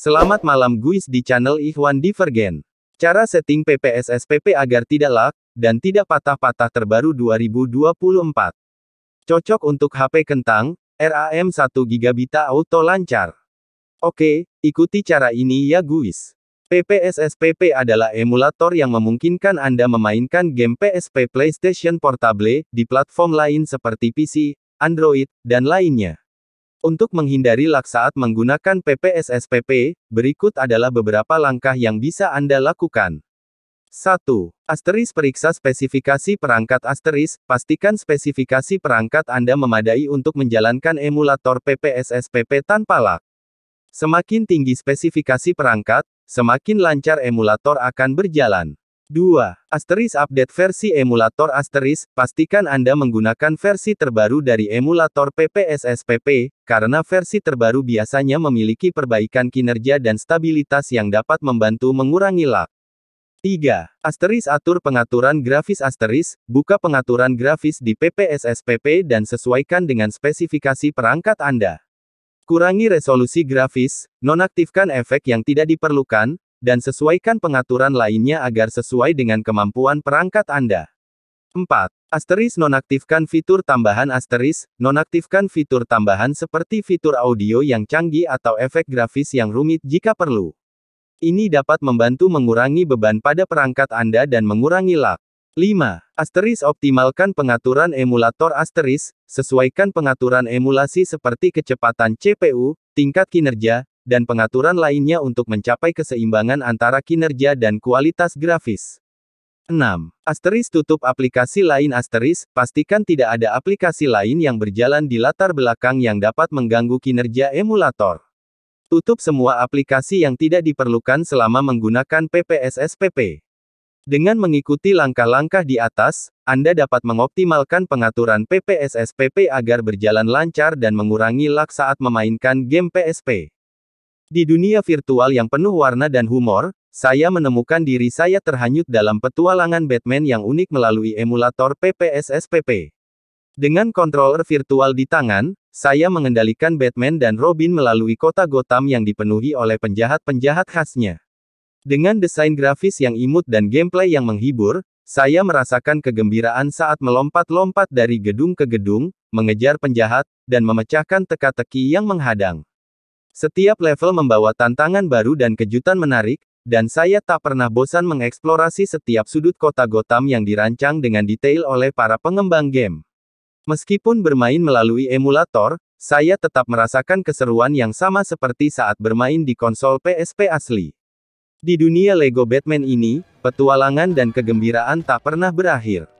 Selamat malam guys di channel Ikhwan Divergen. Cara setting PPS SPP agar tidak lag dan tidak patah-patah terbaru 2024. Cocok untuk HP kentang, RAM 1 GB auto lancar. Oke, ikuti cara ini ya guys. SPP adalah emulator yang memungkinkan Anda memainkan game PSP PlayStation Portable di platform lain seperti PC, Android, dan lainnya. Untuk menghindari lag saat menggunakan PPSSPP, berikut adalah beberapa langkah yang bisa Anda lakukan. 1. Asteris periksa spesifikasi perangkat asteris, pastikan spesifikasi perangkat Anda memadai untuk menjalankan emulator PPSSPP tanpa lag. Semakin tinggi spesifikasi perangkat, semakin lancar emulator akan berjalan. 2. Asteris update versi emulator Asteris, pastikan Anda menggunakan versi terbaru dari emulator PPSSPP, karena versi terbaru biasanya memiliki perbaikan kinerja dan stabilitas yang dapat membantu mengurangi lag. 3. Asteris atur pengaturan grafis Asteris, buka pengaturan grafis di PPSSPP dan sesuaikan dengan spesifikasi perangkat Anda. Kurangi resolusi grafis, nonaktifkan efek yang tidak diperlukan, dan sesuaikan pengaturan lainnya agar sesuai dengan kemampuan perangkat Anda. 4. Asteris nonaktifkan fitur tambahan asteris, nonaktifkan fitur tambahan seperti fitur audio yang canggih atau efek grafis yang rumit jika perlu. Ini dapat membantu mengurangi beban pada perangkat Anda dan mengurangi lag. 5. Asteris optimalkan pengaturan emulator asteris, sesuaikan pengaturan emulasi seperti kecepatan CPU, tingkat kinerja, dan pengaturan lainnya untuk mencapai keseimbangan antara kinerja dan kualitas grafis. 6. Asteris tutup aplikasi lain Asteris, pastikan tidak ada aplikasi lain yang berjalan di latar belakang yang dapat mengganggu kinerja emulator. Tutup semua aplikasi yang tidak diperlukan selama menggunakan PPSSPP. Dengan mengikuti langkah-langkah di atas, Anda dapat mengoptimalkan pengaturan PPSSPP agar berjalan lancar dan mengurangi lag saat memainkan game PSP. Di dunia virtual yang penuh warna dan humor, saya menemukan diri saya terhanyut dalam petualangan Batman yang unik melalui emulator PPSSPP. Dengan controller virtual di tangan, saya mengendalikan Batman dan Robin melalui kota Gotham yang dipenuhi oleh penjahat-penjahat khasnya. Dengan desain grafis yang imut dan gameplay yang menghibur, saya merasakan kegembiraan saat melompat-lompat dari gedung ke gedung, mengejar penjahat, dan memecahkan teka-teki yang menghadang. Setiap level membawa tantangan baru dan kejutan menarik, dan saya tak pernah bosan mengeksplorasi setiap sudut kota Gotham yang dirancang dengan detail oleh para pengembang game. Meskipun bermain melalui emulator, saya tetap merasakan keseruan yang sama seperti saat bermain di konsol PSP asli. Di dunia Lego Batman ini, petualangan dan kegembiraan tak pernah berakhir.